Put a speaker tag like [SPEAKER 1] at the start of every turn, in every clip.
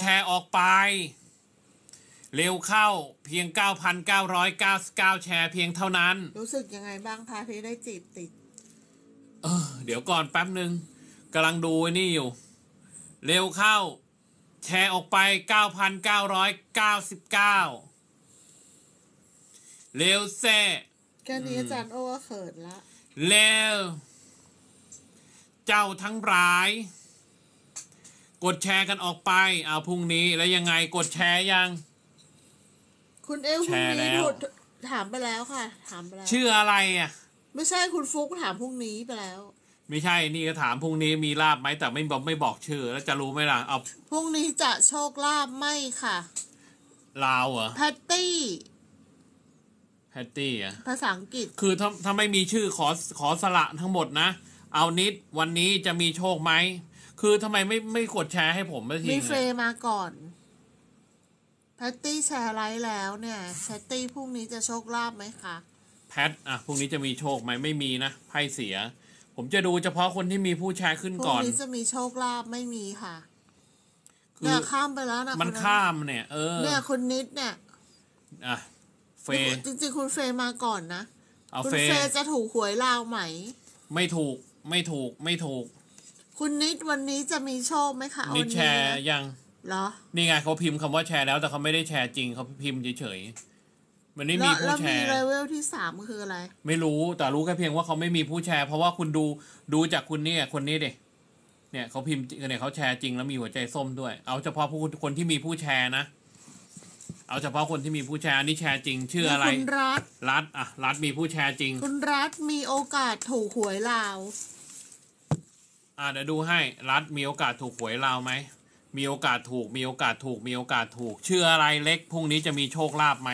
[SPEAKER 1] แชร์ ออกไป เร็วเข้าเพียง 9,999 แชร์ เพียงเท่านั้น
[SPEAKER 2] รู้สึกยังไงบ้าง พาพี่ได้จีบติด
[SPEAKER 1] เออเดี๋ยวก่อนแป๊บหนึ่งกำลังดูนี่อยู่ เร็วเข้า แชร์ ออกไป 9,999 เร็วแซ่
[SPEAKER 2] แค่นี้อาจารย์โอ้เขินละ
[SPEAKER 1] เร็ว เจ้าทั้งหลายกดแชร์กันออกไป เอาพรุ่งนี้แล้วยังไงกดแชร์ยัง
[SPEAKER 2] คุณเอลพรุ่งนี้ถูถามไปแล้วค่ะ ถามไปแล้ว ชื่ออะไรอ่ะ ไม่ใช่คุณฟุกถามพรุ่งนี้ไปแล้ว
[SPEAKER 1] ไม่ใช่ นี่ก็ถามพรุ่งนี้มีลาบไหมแต่ไม่บอกไม่บอกชื่อแล้วจะรู้ไหมล่ะเอา
[SPEAKER 2] พรุ่งนี้จะโชคลาบไหม่ค่ะ ลาวเหรอแพตตี้
[SPEAKER 1] แพตตี้อ่ะภาษาอังกฤษ คือถ้าถ้าไม่มีชื่อขอขอสละทั้งหมดนะ เอานิดวันนี้จะมีโชคไหมคือทำไมไม่ไม่กดแชร์ให้ผมเมื่อทีมีเฟร
[SPEAKER 2] มาก่อนแพตตี้แชร์ไลฟ์แล้วเนี่ยแพตตี้พรุ่งนี้จะโชคลาภไหมคะ
[SPEAKER 1] แพทอ่ะพรุ่งนี้จะมีโชคไหมไม่มีนะไพ่เสีย ผมจะดูเฉพาะคนที่มีผู้แชร์ขึ้นก่อนพรุ่งนี้จ
[SPEAKER 2] ะมีโชคลาภไม่มีค่ะคือเนี่ยข้ามไปแล้วนะมันข้าม
[SPEAKER 1] เนี่ย เออเนี่ย
[SPEAKER 2] คุณนิดเนี่ย
[SPEAKER 1] อ่ะเฟย์จ
[SPEAKER 2] ริงๆคุณเฟยมาก่อนนะคุณเฟย์ยจะถูก หวยลาวไหม
[SPEAKER 1] ไม่ถูกไม่ถูกไม่ถูก
[SPEAKER 2] คุณนิดวันนี้จะมีโชคไหมคะนิดแชร์ยัง เหรอ
[SPEAKER 1] นี่ไงเขาพิมพ์คำว่าแชร์แล้วแต่เขาไม่ได้แชร์จริงเขาพิมพ์เฉยๆมันไม่มีผู้แชร์เลเ
[SPEAKER 2] วลที่สามคืออะไร
[SPEAKER 1] ไม่รู้แต่รู้แค่เพียงว่าเขาไม่มีผู้แชร์ เพราะว่าคุณดูดูจากคุณเนี่ยคนนี้เด็เนี่ยเขาพิมพ์เนี่ยเขาแชร์จริงแล้วมีหัวใจส้มด้วย เอาเฉพาะผู้คนที่มีผู้แชร์นะ เอาเฉพาะคนที่มีผู้แชร์นี่แชร์จริงชื่ออะไร คุณรัฐรัฐอ่ะรัฐมีผู้แชร์จริง คุณ
[SPEAKER 2] รัฐมีโอกาสถูกหวยลาว
[SPEAKER 1] อ่าเดี๋ยวดูให้รัฐมีโอกาสถูกหวยเราไหมมีโอกาสถูก มีโอกาสถูก มีโอกาสถูกเชื่ออะไรเล็กพรุ่งนี้จะมีโชคลาภไหม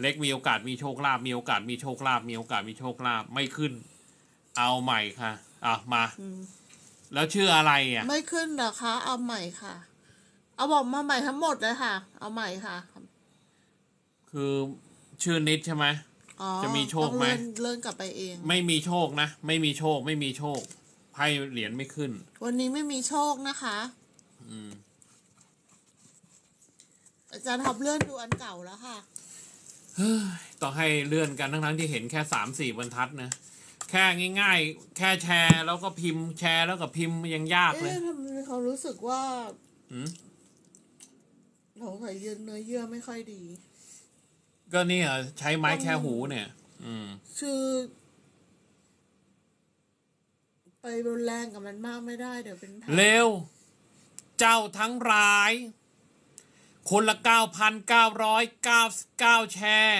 [SPEAKER 1] เล็กมีโอกาสมีโชคลาภมีโอกาสมีโชคลาภมีโอกาสมีโชคลาภไม่ขึ้น เอาใหม่ค่ะอ่ะมาแล้วชื่ออะไรอ่ะไ
[SPEAKER 2] ม่ขึ้นนหรอคะ เอาใหม่ค่ะ เอาบอกมาใหม่ทั้งหมดเลยค่ะ เอาใหม่ค่ะ
[SPEAKER 1] คือชื่อนิดใช่ไหมจะมีโชคไหม
[SPEAKER 2] เลื่อนกลับไปเอง ไม
[SPEAKER 1] ่มีโชคนะ ไม่มีโชคไม่มีโชคไพ่เหรียญไม่ขึ้น
[SPEAKER 2] วันนี้ไม่มีโชคนะคะ อืมอาจารย์ทับเลื่อนดูอันเก่าแล้วค่ะ
[SPEAKER 1] เฮ้ย ต้องให้เลื่อนกันทั้งทั้งที่เห็นแค่สามสี่บรรทัดนะแค่ง่ายๆ แค่แชร์แล้วก็พิมพ์ แชร์แล้วก็พิมพ์ยังยากเลย เอ๊
[SPEAKER 2] ะทำมเขารู้สึกว่าอืมสงส่ยเยื่อเนื้อเยื่อไม่ค่อยดี
[SPEAKER 1] ก็นี่อใช้ไม้แค่หูเนี่ย อืม
[SPEAKER 2] คือไปรุนแรงกับมันมากไม่ได้เดี๋ยวเป็นเร็ว เจ้าทั้งร้าย
[SPEAKER 1] คนละ 9,999 แชร์